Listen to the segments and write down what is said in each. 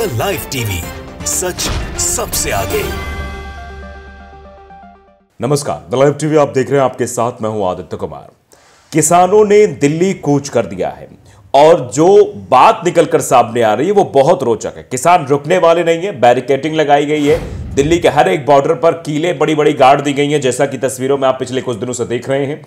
the live TV सच सबसे आगे नमस्कार द लाइव टीवी आप देख रहे हैं आपके साथ मैं हूं आदित्य कुमार किसानों ने दिल्ली कूच कर दिया है और जो बात निकलकर सामने आ रही है वो बहुत रोचक है किसान रुकने वाले नहीं है बैरिकेटिंग लगाई गई है दिल्ली के हर एक बॉर्डर पर कीले बड़ी बड़ी गाड़ दी गई हैं जैसा कि तस्वीरों में आप पिछले कुछ दिनों से देख रहे हैं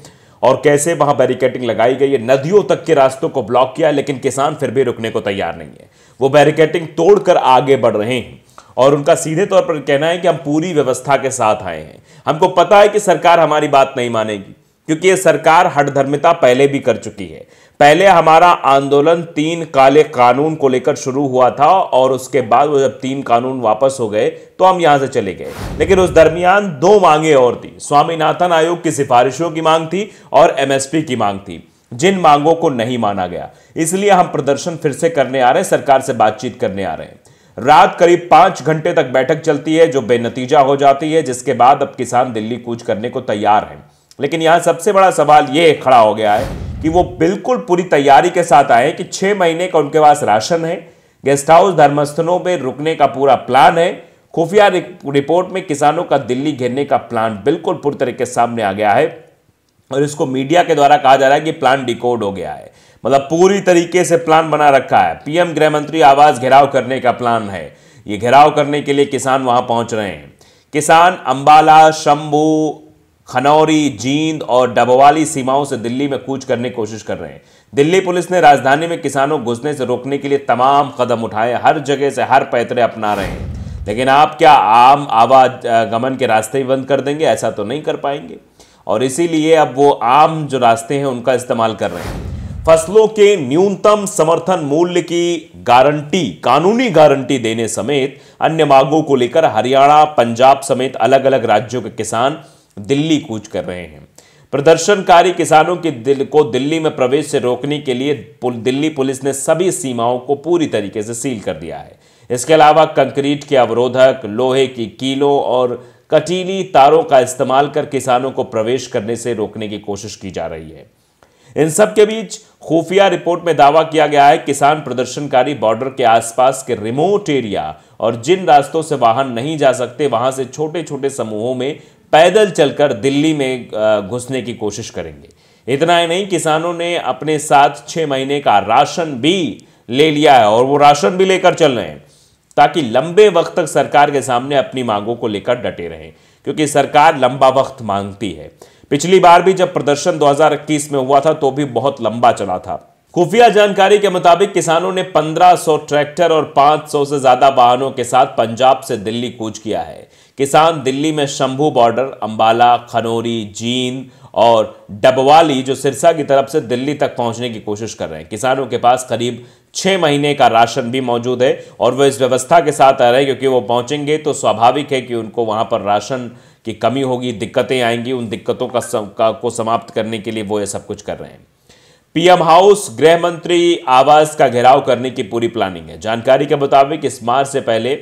और कैसे वहां बैरिकेटिंग लगाई गई है नदियों तक के रास्तों को ब्लॉक किया लेकिन किसान फिर भी रुकने को तैयार नहीं है वो बैरिकेटिंग तोड़कर आगे बढ़ रहे हैं और उनका सीधे तौर पर कहना है कि हम पूरी व्यवस्था के साथ आए हैं हमको पता है कि सरकार हमारी बात नहीं मानेगी क्योंकि ये सरकार धर्मिता पहले भी कर चुकी है पहले हमारा आंदोलन तीन काले कानून को लेकर शुरू हुआ था और उसके बाद वो जब तीन कानून वापस हो गए तो हम यहां से चले गए लेकिन उस दरमियान दो मांगे और थी स्वामीनाथन आयोग की सिफारिशों की मांग थी और एमएसपी की मांग थी जिन मांगों को नहीं माना गया इसलिए हम प्रदर्शन फिर से करने आ रहे हैं सरकार से बातचीत करने आ रहे हैं रात करीब पांच घंटे तक बैठक चलती है जो बेनतीजा हो जाती है जिसके बाद अब किसान दिल्ली कूच करने को तैयार हैं लेकिन यहां सबसे बड़ा सवाल यह खड़ा हो गया है कि वो बिल्कुल पूरी तैयारी के साथ आए कि छह महीने का उनके पास राशन है गेस्ट हाउस धर्मस्थलों में रुकने का पूरा प्लान है खुफिया रिपोर्ट में किसानों का दिल्ली घेरने का प्लान बिल्कुल पूरी तरीके से सामने आ गया है और इसको मीडिया के द्वारा कहा जा रहा है कि प्लान डिकोड हो गया है मतलब पूरी तरीके से प्लान बना रखा है पीएम गृह मंत्री आवास घेराव करने का प्लान है ये घेराव करने के लिए किसान वहां पहुंच रहे हैं किसान अंबाला शंभू खनौरी जींद और डबवाली सीमाओं से दिल्ली में कूच करने की कोशिश कर रहे हैं दिल्ली पुलिस ने राजधानी में किसानों घुसने से रोकने के लिए तमाम कदम उठाए हर जगह से हर पैतरे अपना रहे हैं लेकिन आप क्या आम गमन के रास्ते ही बंद कर देंगे ऐसा तो नहीं कर पाएंगे और इसीलिए अब वो आम जो रास्ते हैं उनका इस्तेमाल कर रहे हैं फसलों के न्यूनतम समर्थन मूल्य की गारंटी कानूनी गारंटी देने समेत अन्य मांगों को लेकर हरियाणा पंजाब समेत अलग अलग राज्यों के किसान दिल्ली कूच कर रहे हैं प्रदर्शनकारी किसानों के दिल को दिल्ली में प्रवेश से रोकने के लिए दिल्ली पुलिस ने सभी सीमाओं को पूरी तरीके से सील कर दिया है इसके अलावा कंक्रीट के अवरोधक लोहे की कीलों और कटीली तारों का इस्तेमाल कर किसानों को प्रवेश करने से रोकने की कोशिश की जा रही है इन सब के बीच खुफिया रिपोर्ट में दावा किया गया है किसान प्रदर्शनकारी बॉर्डर के आसपास के रिमोट एरिया और जिन रास्तों से वाहन नहीं जा सकते वहां से छोटे छोटे समूहों में पैदल चलकर दिल्ली में घुसने की कोशिश करेंगे इतना ही नहीं किसानों ने अपने साथ छः महीने का राशन भी ले लिया है और वो राशन भी लेकर चल रहे हैं ताकि लंबे वक्त तक सरकार के सामने अपनी मांगों को लेकर डटे रहें क्योंकि सरकार लंबा वक्त मांगती है पिछली बार भी जब प्रदर्शन 2021 में हुआ था तो भी बहुत लंबा चला था खुफिया जानकारी के मुताबिक किसानों ने 1500 ट्रैक्टर और 500 से ज्यादा वाहनों के साथ पंजाब से दिल्ली कूच किया है किसान दिल्ली में शंभू बॉर्डर अंबाला खनौरी जींद और डबवाली जो सिरसा की तरफ से दिल्ली तक पहुंचने की कोशिश कर रहे हैं किसानों के पास करीब छः महीने का राशन भी मौजूद है और वह इस व्यवस्था के साथ आ रहे हैं क्योंकि वो पहुंचेंगे तो स्वाभाविक है कि उनको वहां पर राशन की कमी होगी दिक्कतें आएंगी उन दिक्कतों का, का को समाप्त करने के लिए वो ये सब कुछ कर रहे हैं पीएम हाउस गृह मंत्री आवास का घेराव करने की पूरी प्लानिंग है जानकारी के मुताबिक इस मार्च से पहले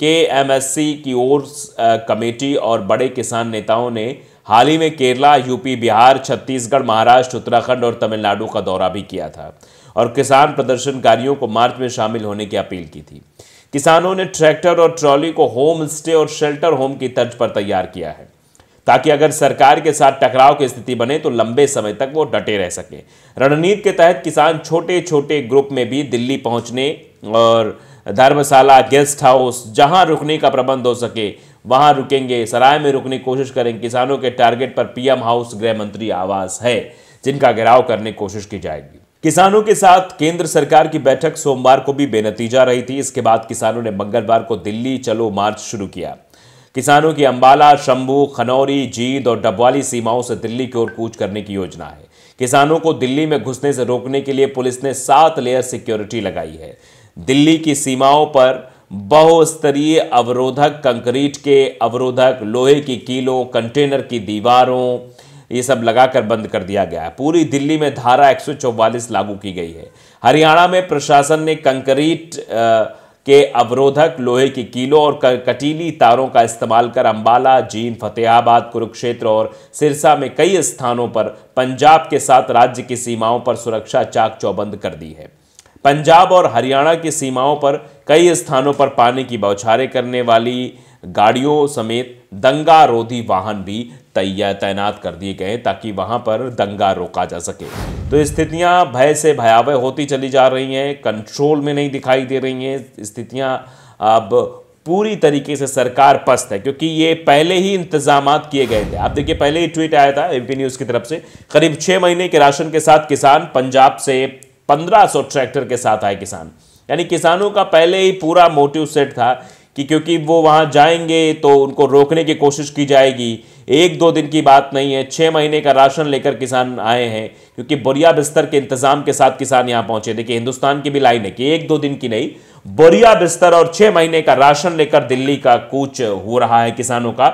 केएमएससी की ओर कमेटी और बड़े किसान नेताओं ने हाल ही में केरला यूपी बिहार छत्तीसगढ़ महाराष्ट्र उत्तराखंड और तमिलनाडु का दौरा भी किया था और किसान प्रदर्शनकारियों को मार्च में शामिल होने की अपील की थी किसानों ने ट्रैक्टर और ट्रॉली को होम स्टे और शेल्टर होम की तर्ज पर तैयार किया है ताकि अगर सरकार के साथ टकराव की स्थिति बने तो लंबे समय तक वो डटे रह सके रणनीति के तहत किसान छोटे छोटे ग्रुप में भी दिल्ली पहुंचने और धर्मशाला गेस्ट हाउस जहां रुकने का प्रबंध हो सके वहां रुकेंगे सराय में रुकने की कोशिश करेंगे किसानों के टारगेट पर पीएम हाउस गृह मंत्री आवास है जिनका घेराव करने की कोशिश की जाएगी किसानों के साथ केंद्र सरकार की बैठक सोमवार को भी बेनतीजा रही थी इसके बाद किसानों ने मंगलवार को दिल्ली चलो मार्च शुरू किया किसानों की अंबाला शंभू खनौरी जींद और डबवाली सीमाओं से दिल्ली की ओर कूच करने की योजना है किसानों को दिल्ली में घुसने से रोकने के लिए पुलिस ने सात लेयर सिक्योरिटी लगाई है दिल्ली की सीमाओं पर बहुस्तरीय अवरोधक कंक्रीट के अवरोधक लोहे की कीलों कंटेनर की दीवारों ये सब लगाकर बंद कर दिया गया है पूरी दिल्ली में धारा 144 लागू की गई है हरियाणा में प्रशासन ने कंक्रीट आ, के अवरोधक लोहे की कीलों और कटीली तारों का इस्तेमाल कर अंबाला जींद फतेहाबाद कुरुक्षेत्र और सिरसा में कई स्थानों पर पंजाब के साथ राज्य की सीमाओं पर सुरक्षा चाक चौबंद कर दी है पंजाब और हरियाणा की सीमाओं पर कई स्थानों पर पानी की बौछारें करने वाली गाड़ियों समेत दंगा रोधी वाहन भी तैनात कर दिए गए ताकि वहां पर दंगा रोका जा सके तो स्थितियां भय से भयावह होती चली जा रही हैं कंट्रोल में नहीं दिखाई दे रही हैं स्थितियां अब पूरी तरीके से सरकार पस्त है क्योंकि ये पहले ही इंतजाम किए गए थे आप देखिए पहले ही ट्वीट आया था एमपी न्यूज़ की तरफ से करीब छः महीने के राशन के साथ किसान पंजाब से पंद्रह ट्रैक्टर के साथ आए किसान यानी किसानों का पहले ही पूरा मोटिव सेट था कि क्योंकि वो वहाँ जाएंगे तो उनको रोकने की कोशिश की जाएगी एक दो दिन की बात नहीं है छः महीने का राशन लेकर किसान आए हैं क्योंकि बोरिया बिस्तर के इंतज़ाम के साथ किसान यहाँ पहुँचे देखिए हिंदुस्तान की भी लाइन है कि एक दो दिन की नहीं बोरिया बिस्तर और छः महीने का राशन लेकर दिल्ली का कूच हो रहा है किसानों का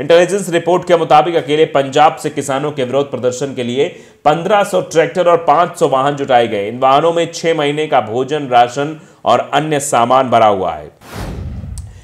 इंटेलिजेंस रिपोर्ट के मुताबिक अकेले पंजाब से किसानों के विरोध प्रदर्शन के लिए 1500 ट्रैक्टर और 500 वाहन जुटाए गए इन वाहनों में छह महीने का भोजन राशन और अन्य सामान भरा हुआ है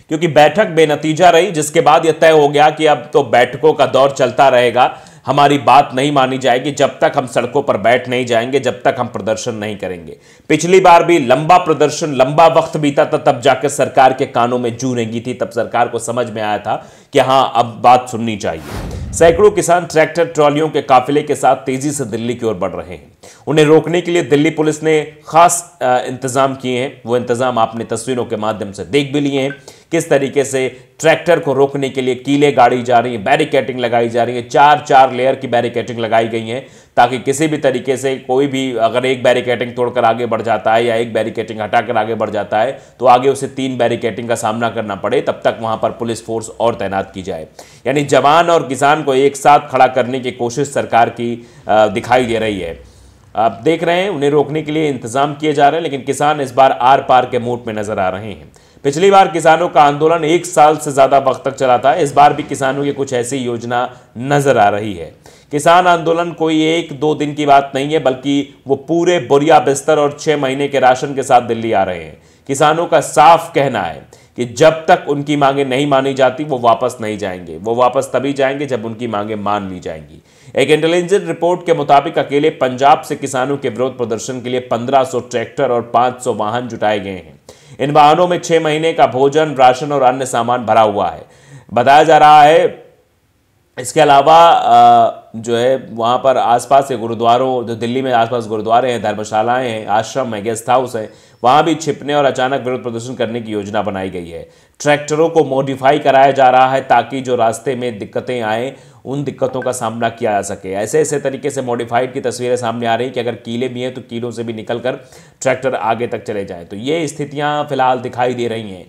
क्योंकि बैठक बेनतीजा रही जिसके बाद यह तय हो गया कि अब तो बैठकों का दौर चलता रहेगा हमारी बात नहीं मानी जाएगी जब तक हम सड़कों पर बैठ नहीं जाएंगे जब तक हम प्रदर्शन नहीं करेंगे पिछली बार भी लंबा प्रदर्शन लंबा वक्त बीता था तब जाकर सरकार के कानों में जू रेंगी थी तब सरकार को समझ में आया था कि हाँ अब बात सुननी चाहिए सैकड़ों किसान ट्रैक्टर ट्रॉलियों के काफिले के साथ तेजी से दिल्ली की ओर बढ़ रहे हैं उन्हें रोकने के लिए दिल्ली पुलिस ने खास इंतजाम किए हैं वो इंतजाम आपने तस्वीरों के माध्यम से देख भी लिए हैं किस तरीके से ट्रैक्टर को रोकने के लिए कीले गाड़ी जा रही है बैरिकेटिंग लगाई जा रही है चार चार लेयर की बैरिकेटिंग लगाई गई है ताकि किसी भी तरीके से कोई भी अगर एक बैरिकेटिंग तोड़कर आगे बढ़ जाता है या एक बैरिकेटिंग हटाकर आगे बढ़ जाता है तो आगे उसे तीन बैरिकेटिंग का सामना करना पड़े तब तक वहां पर पुलिस फोर्स और तैनात की जाए यानी जवान और किसान को एक साथ खड़ा करने की कोशिश सरकार की दिखाई दे रही है आप देख रहे हैं उन्हें रोकने के लिए इंतजाम किए जा रहे हैं लेकिन किसान इस बार आर पार के मूड में नजर आ रहे हैं पिछली बार किसानों का आंदोलन एक साल से ज़्यादा वक्त तक चला था इस बार भी किसानों की कुछ ऐसी योजना नज़र आ रही है किसान आंदोलन कोई एक दो दिन की बात नहीं है बल्कि वो पूरे बोरिया बिस्तर और छह महीने के राशन के साथ दिल्ली आ रहे हैं किसानों का साफ कहना है कि जब तक उनकी मांगे नहीं मानी जाती वो वापस नहीं जाएंगे वो वापस तभी जाएंगे जब उनकी मांगे मान ली जाएंगी एक इंटेलिजेंट रिपोर्ट के मुताबिक अकेले पंजाब से किसानों के विरोध प्रदर्शन के लिए 1500 ट्रैक्टर और 500 वाहन जुटाए गए हैं इन वाहनों में छह महीने का भोजन राशन और अन्य सामान भरा हुआ है बताया जा रहा है इसके अलावा जो है वहाँ पर आसपास के गुरुद्वारों जो दिल्ली में आसपास गुरुद्वारे हैं धर्मशालाएं हैं आश्रम है गेस्ट हाउस है वहाँ भी छिपने और अचानक विरोध प्रदर्शन करने की योजना बनाई गई है ट्रैक्टरों को मॉडिफाई कराया जा रहा है ताकि जो रास्ते में दिक्कतें आएँ उन दिक्कतों का सामना किया जा सके ऐसे ऐसे तरीके से मॉडिफाइड की तस्वीरें सामने आ रही कि अगर कीले भी हैं तो कीलों से भी निकल ट्रैक्टर आगे तक चले जाए तो ये स्थितियाँ फिलहाल दिखाई दे रही हैं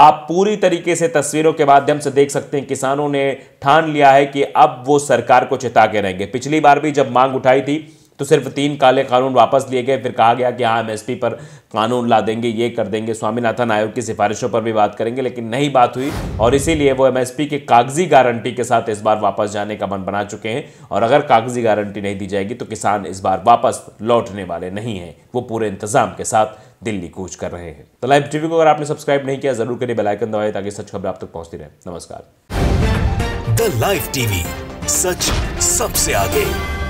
आप पूरी तरीके से तस्वीरों के माध्यम से देख सकते हैं किसानों ने ठान लिया है कि अब वो सरकार को चिता के रहेंगे पिछली बार भी जब मांग उठाई थी तो सिर्फ तीन काले कानून वापस लिए गए फिर कहा गया कि हाँ एमएसपी पर कानून ला देंगे ये कर देंगे स्वामीनाथन आयोग की सिफारिशों पर भी बात करेंगे लेकिन नहीं बात हुई और इसीलिए वो एमएसपी के कागजी गारंटी के साथ इस बार वापस जाने का मन बना चुके हैं और अगर कागजी गारंटी नहीं दी जाएगी तो किसान इस बार वापस लौटने वाले नहीं हैं वो पूरे इंतजाम के साथ दिल्ली कूच कर रहे हैं तो लाइव टीवी को अगर आपने सब्सक्राइब नहीं किया जरूर करिए बेलाइकन दबाए ताकि सच खबर आप तक पहुंचती रहे नमस्कार द लाइव टीवी सच सबसे आगे